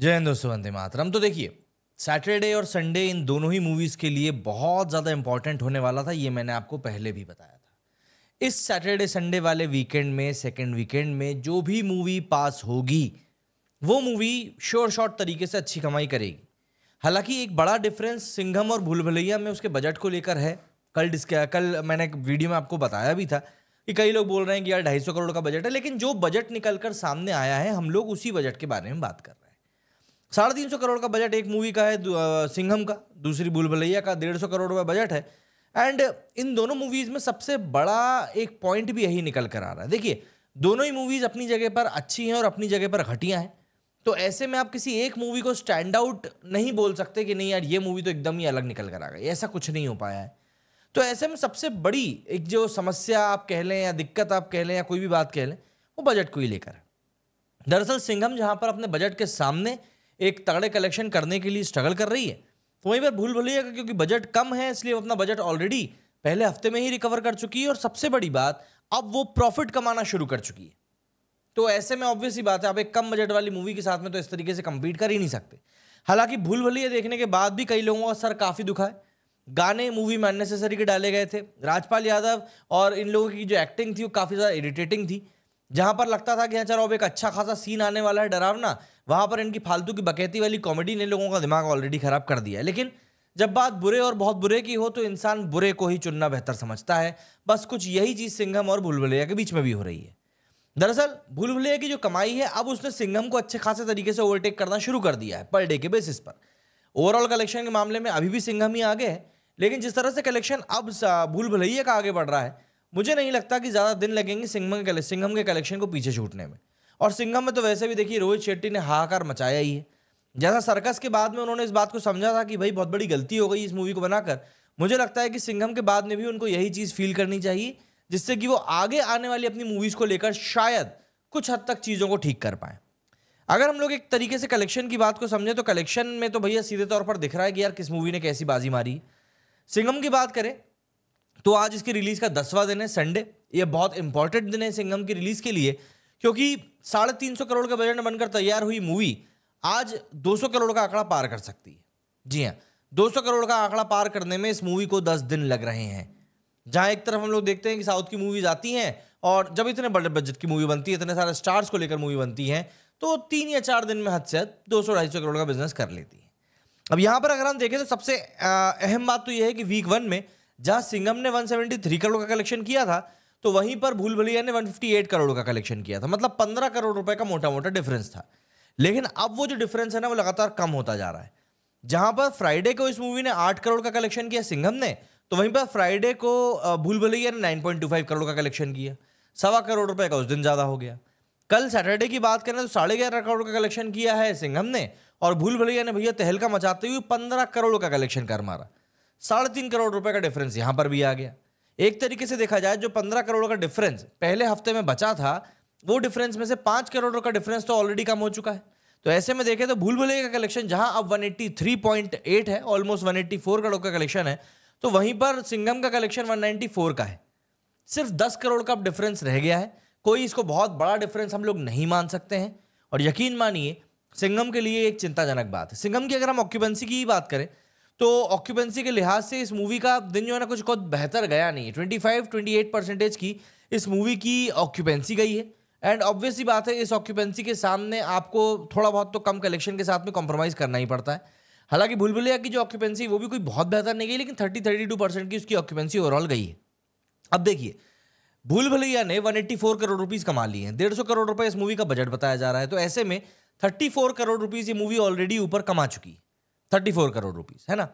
जय हिंद दोस्तों वंदे मातरम तो देखिए सैटरडे और संडे इन दोनों ही मूवीज़ के लिए बहुत ज़्यादा इंपॉर्टेंट होने वाला था ये मैंने आपको पहले भी बताया था इस सैटरडे संडे वाले वीकेंड में सेकेंड वीकेंड में जो भी मूवी पास होगी वो मूवी श्योर शॉर्ट तरीके से अच्छी कमाई करेगी हालांकि एक बड़ा डिफरेंस सिंघम और भूलभुलैया में उसके बजट को लेकर है कल डिस्क कल मैंने एक वीडियो में आपको बताया भी था कि कई लोग बोल रहे हैं कि यार ढाई सौ करोड़ का बजट है लेकिन जो बजट निकल कर सामने आया है हम लोग उसी बजट के बारे में बात कर रहे हैं साढ़े तीन सौ करोड़ का बजट एक मूवी का है सिंघम का दूसरी भूल का डेढ़ सौ करोड़ रुपये बजट है एंड इन दोनों मूवीज़ में सबसे बड़ा एक पॉइंट भी यही निकल कर आ रहा है देखिए दोनों ही मूवीज़ अपनी जगह पर अच्छी हैं और अपनी जगह पर घटिया हैं तो ऐसे में आप किसी एक मूवी को स्टैंड आउट नहीं बोल सकते कि नहीं यार ये मूवी तो एकदम ही अलग निकल कर आ गई ऐसा कुछ नहीं हो पाया है तो ऐसे में सबसे बड़ी एक जो समस्या आप कह लें या दिक्कत आप कह लें या कोई भी बात कह लें वो बजट को ही लेकर है दरअसल सिंघम जहाँ पर अपने बजट के सामने एक तगड़े कलेक्शन करने के लिए स्ट्रगल कर रही है तो वहीं पर भूल भुलैया का क्योंकि बजट कम है इसलिए अपना बजट ऑलरेडी पहले हफ्ते में ही रिकवर कर चुकी है और सबसे बड़ी बात अब वो प्रॉफिट कमाना शुरू कर चुकी है तो ऐसे में ऑब्वियसली बात है आप एक कम बजट वाली मूवी के साथ में तो इस तरीके से कम्पीट कर ही नहीं सकते हालांकि भूल भुलैया देखने के बाद भी कई लोगों का सर काफ़ी दुखा है गाने मूवी में अननेसेसरी के डाले गए थे राजपाल यादव और इन लोगों की जो एक्टिंग थी वो काफ़ी ज़्यादा इरिटेटिंग थी जहाँ पर लगता था कि हाँ चलो अब एक अच्छा खासा सीन आने वाला है डरावना वहाँ पर इनकी फालतू की बकैती वाली कॉमेडी ने लोगों का दिमाग ऑलरेडी ख़राब कर दिया है लेकिन जब बात बुरे और बहुत बुरे की हो तो इंसान बुरे को ही चुनना बेहतर समझता है बस कुछ यही चीज़ सिंघम और भूलभुलैया के बीच में भी हो रही है दरअसल भूलभुलैया की जो कमाई है अब उसने सिंघम को अच्छे खासे तरीके से ओवरटेक करना शुरू कर दिया है पर डे के बेसिस पर ओवरऑल कलेक्शन के मामले में अभी भी सिंघम ही आगे है लेकिन जिस तरह से कलेक्शन अब भूल का आगे बढ़ रहा है मुझे नहीं लगता कि ज़्यादा दिन लगेंगे सिंघम के सिंघम के कलेक्शन को पीछे छूटने में और सिंघम में तो वैसे भी देखिए रोहित शेट्टी ने हाहाकार मचाया ही है जैसा सर्कस के बाद में उन्होंने इस बात को समझा था कि भाई बहुत बड़ी गलती हो गई इस मूवी को बनाकर मुझे लगता है कि सिंघम के बाद में भी उनको यही चीज़ फील करनी चाहिए जिससे कि वो आगे आने वाली अपनी मूवीज़ को लेकर शायद कुछ हद तक चीज़ों को ठीक कर पाएँ अगर हम लोग एक तरीके से कलेक्शन की बात को समझें तो कलेक्शन में तो भैया सीधे तौर पर दिख रहा है कि यार किस मूवी ने कैसी बाजी मारी सिंघम की बात करें तो आज इसकी रिलीज़ का दसवां दिन है संडे ये बहुत इंपॉर्टेंट दिन है सिंगम की रिलीज़ के लिए क्योंकि साढ़े तीन सौ करोड़ का बजट बनकर तैयार हुई मूवी आज दो सौ करोड़ का आंकड़ा पार कर सकती है जी हाँ दो सौ करोड़ का आंकड़ा पार करने में इस मूवी को दस दिन लग रहे हैं जहाँ एक तरफ हम लोग देखते हैं कि साउथ की मूवीज आती हैं और जब इतने बड़े बजट की मूवी बनती है इतने सारे स्टार्स को लेकर मूवी बनती है तो तीन या चार दिन में हद से हद दो सौ ढाई सौ करोड़ का बिजनेस कर लेती है अब यहाँ पर अगर हम देखें तो सबसे अहम बात तो यह है कि वीक वन में जहां सिंगम ने 173 करोड़ का कलेक्शन किया था तो वहीं पर भूल भलिया ने 158 करोड़ का कलेक्शन किया था मतलब 15 करोड़ रुपए का मोटा मोटा डिफरेंस था लेकिन अब वो जो डिफरेंस है ना वो लगातार कम होता जा रहा है जहां पर फ्राइडे को इस मूवी ने आठ करोड़ का कलेक्शन किया सिंघम ने तो वहीं पर फ्राइडे को भूल भलिया ने nine point two five crore का कलेक्शन किया सवा करोड़ रुपए का उस दिन ज़्यादा हो गया कल सैटरडे की बात करें तो साढ़े ग्यारह करोड़ का कलेक्शन किया है सिंघम ने और भूल भलिया ने भैया तहलका मचाते हुए पंद्रह करोड़ का कलेक्शन कर मारा साढ़े तीन करोड़ रुपए का डिफरेंस यहां पर भी आ गया एक तरीके से देखा जाए जो पंद्रह करोड़ का डिफरेंस पहले हफ्ते में बचा था वो डिफरेंस में से पाँच करोड़ का डिफरेंस तो ऑलरेडी कम हो चुका है तो ऐसे में देखें तो भूल भुले का कलेक्शन जहां अब 183.8 है ऑलमोस्ट 184 करोड़ का कलेक्शन है तो वहीं पर सिंगम का कलेक्शन 194 का है सिर्फ 10 करोड़ का अब डिफरेंस रह गया है कोई इसको बहुत बड़ा डिफरेंस हम लोग नहीं मान सकते हैं और यकीन मानिए सिंगम के लिए एक चिंताजनक बात है सिंगम की अगर हम ऑक्यूपेंसी की ही बात करें तो ऑक्यूपेंसी के लिहाज से इस मूवी का दिन जो है ना कुछ बहुत बेहतर गया नहीं है twenty five twenty eight percentage की इस मूवी की ऑक्यूपेंसी गई है एंड ऑब्वियसली बात है इस ऑक्यूपेंसी के सामने आपको थोड़ा बहुत तो कम कलेक्शन के साथ में कॉम्प्रोमाइज़ करना ही पड़ता है हालांकि भूलभुलैया की जो ऑक्यूपेंसी वो भी कोई बहुत बेहतर नहीं गई लेकिन थर्टी थर्टी टू परसेंट की उसकी ऑक्यूपेंसी ओवरऑल गई है अब देखिए भूल भुलैया ने one eighty four crore rupees कमा लिए हैं डेढ़ सौ करोड़ रुपये इस मूवी का बजट बताया जा रहा है तो ऐसे में थर्टी फोर करोड़ रुपीज़ ये मूवी ऑलरेडी ऊपर कमा चुकी है थर्टी फोर करोड़ रुपीज़ है ना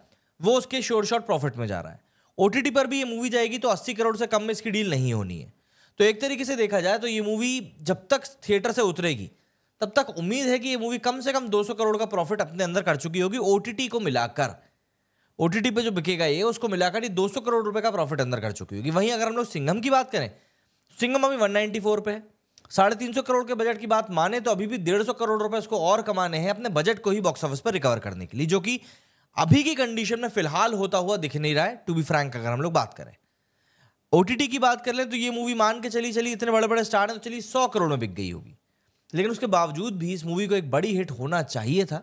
वो उसके शोर शॉर्ट प्रॉफिट में जा रहा है ओ पर भी ये मूवी जाएगी तो अस्सी करोड़ से कम में इसकी डील नहीं होनी है तो एक तरीके से देखा जाए तो ये मूवी जब तक थिएटर से उतरेगी तब तक उम्मीद है कि ये मूवी कम से कम 200 करोड़ का प्रॉफिट अपने अंदर कर चुकी होगी ओ को मिलाकर ओ पे जो बिकेगा ये उसको मिलाकर ये 200 करोड़ रुपए का प्रॉफिट अंदर कर चुकी होगी वहीं अगर हम लोग सिंघम की बात करें सिंघम अभी 194 पे है साढ़े तीन सौ करोड़ के बजट की बात माने तो अभी भी डेढ़ सौ करोड़ रुपए उसको और कमाने हैं अपने बजट को ही बॉक्स ऑफिस पर रिकवर करने के लिए जो कि अभी की कंडीशन में फिलहाल होता हुआ दिख नहीं रहा है टू बी फ्रैंक अगर हम लोग बात करें ओ की बात कर लें तो ये मूवी मान के चली चली इतने बड़े बड़े स्टार हैं तो चली सौ करोड़ में बिक गई होगी लेकिन उसके बावजूद भी इस मूवी को एक बड़ी हिट होना चाहिए था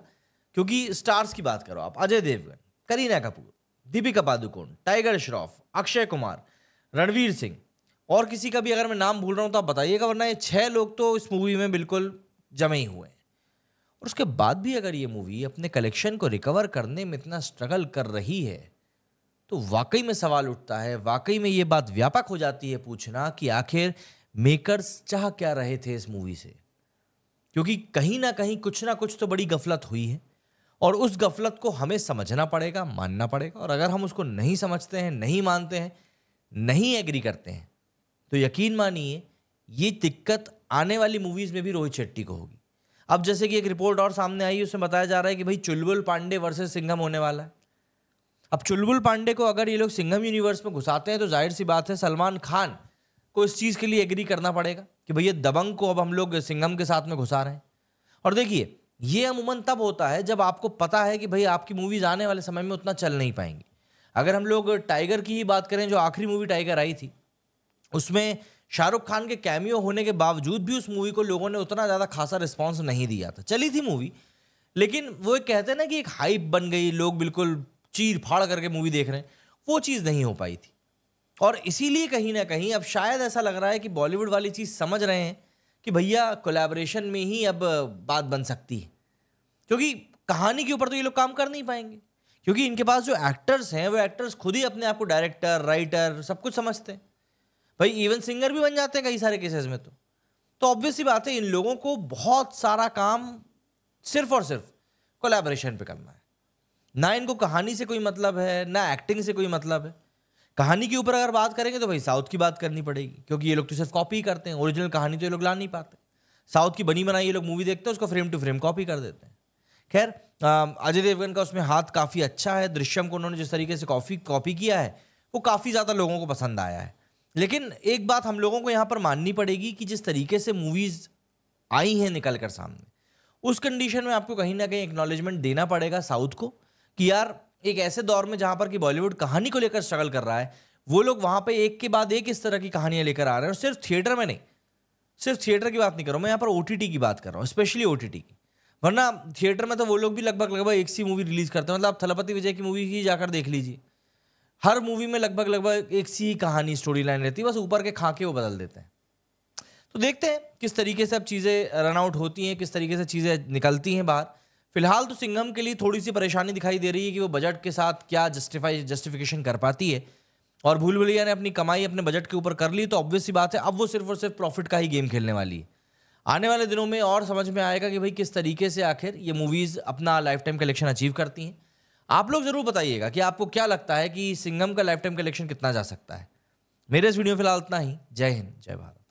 क्योंकि स्टार्स की बात करो आप अजय देवगन करीना कपूर दीपिका पादुकोण टाइगर श्रॉफ अक्षय कुमार रणवीर सिंह और किसी का भी अगर मैं नाम भूल रहा हूँ तो आप बताइएगा वरना ये छः लोग तो इस मूवी में बिल्कुल जमे ही हुए हैं और उसके बाद भी अगर ये मूवी अपने कलेक्शन को रिकवर करने में इतना स्ट्रगल कर रही है तो वाकई में सवाल उठता है वाकई में ये बात व्यापक हो जाती है पूछना कि आखिर मेकर्स चाह क्या रहे थे इस मूवी से क्योंकि कहीं ना कहीं कुछ ना कुछ तो बड़ी गफलत हुई है और उस गफलत को हमें समझना पड़ेगा मानना पड़ेगा और अगर हम उसको नहीं समझते हैं नहीं मानते हैं नहीं एग्री करते हैं तो यकीन मानिए ये दिक्कत आने वाली मूवीज़ में भी रोहित शेट्टी को होगी अब जैसे कि एक रिपोर्ट और सामने आई उसमें बताया जा रहा है कि भाई चुलबुल पांडे वर्सेस सिंघम होने वाला है अब चुलबुल पांडे को अगर ये लोग सिंघम यूनिवर्स में घुसाते हैं तो जाहिर सी बात है सलमान खान को इस चीज़ के लिए एग्री करना पड़ेगा कि भैया दबंग को अब हम लोग सिंघम के साथ में घुसा रहे हैं और देखिए ये अमूमन तब होता है जब आपको पता है कि भाई आपकी मूवीज़ आने वाले समय में उतना चल नहीं पाएंगी अगर हम लोग टाइगर की ही बात करें जो आखिरी मूवी टाइगर आई थी उसमें शाहरुख खान के कैमियो होने के बावजूद भी उस मूवी को लोगों ने उतना ज़्यादा खासा रिस्पॉन्स नहीं दिया था चली थी मूवी लेकिन वो एक कहते हैं ना कि एक हाइप बन गई लोग बिल्कुल चीर फाड़ करके मूवी देख रहे हैं वो चीज़ नहीं हो पाई थी और इसीलिए कहीं ना कहीं अब शायद ऐसा लग रहा है कि बॉलीवुड वाली चीज़ समझ रहे हैं कि भैया कोलैबोरेशन में ही अब बात बन सकती है क्योंकि कहानी के ऊपर तो ये लोग काम कर नहीं पाएंगे क्योंकि इनके पास जो एक्टर्स हैं वो एक्टर्स खुद ही अपने आप को डायरेक्टर राइटर सब कुछ समझते हैं भाई इवन सिंगर भी बन जाते हैं कई सारे केसेस में तो तो ऑब्वियस ही बात है इन लोगों को बहुत सारा काम सिर्फ और सिर्फ कोलेबोरेशन पे करना है ना इनको कहानी से कोई मतलब है ना एक्टिंग से कोई मतलब है कहानी के ऊपर अगर बात करेंगे तो भाई साउथ की बात करनी पड़ेगी क्योंकि ये लोग तो सिर्फ कॉपी करते हैं ओरिजिनल कहानी तो ये लोग ला नहीं पाते साउथ की बनी बनाई ये लोग मूवी देखते हैं उसको फ्रेम टू फ्रेम कॉपी कर देते हैं खैर अजय देवगन का उसमें हाथ काफ़ी अच्छा है दृश्यम को उन्होंने जिस तरीके से कॉपी कॉपी किया है वो काफ़ी ज़्यादा लोगों को पसंद आया है लेकिन एक बात हम लोगों को यहाँ पर माननी पड़ेगी कि जिस तरीके से मूवीज़ आई हैं निकल कर सामने उस कंडीशन में आपको कहीं ना कहीं एक्नॉलेजमेंट देना पड़ेगा साउथ को कि यार एक ऐसे दौर में जहाँ पर कि बॉलीवुड कहानी को लेकर स्ट्रगल कर रहा है वो लोग वहाँ पे एक के बाद एक इस तरह की कहानियाँ लेकर आ रहे हैं और सिर्फ थिएटर में नहीं सिर्फ थिएटर की बात नहीं कर रहा हूँ मैं यहाँ पर ओ की बात कर रहा हूँ स्पेशली ओ की वरना थिएटर में तो वो लोग भी लगभग लगभग एक सी मूवी रिलीज़ करते हैं मतलब आप थलपति विजय की मूवी ही जाकर देख लीजिए हर मूवी में लगभग लगभग एक सी कहानी स्टोरी लाइन रहती है बस ऊपर के खाके वो बदल देते हैं तो देखते हैं किस तरीके से अब चीज़ें रन आउट होती हैं किस तरीके से चीज़ें निकलती हैं बाहर फिलहाल तो सिंघम के लिए थोड़ी सी परेशानी दिखाई दे रही है कि वो बजट के साथ क्या जस्टिफाई जस्टिफिकेशन कर पाती है और भूल भुलैया ने अपनी कमाई अपने बजट के ऊपर कर ली तो ऑब्वियस सी बात है अब वो सिर्फ और सिर्फ प्रॉफिट का ही गेम खेलने वाली है आने वाले दिनों में और समझ में आएगा कि भाई किस तरीके से आखिर ये मूवीज़ अपना लाइफ टाइम कलेक्शन अचीव करती हैं आप लोग ज़रूर बताइएगा कि आपको क्या लगता है कि सिंघम का लाइफ टाइम कलेक्शन कितना जा सकता है मेरे इस वीडियो में फिलहाल इतना ही जय हिंद जय भारत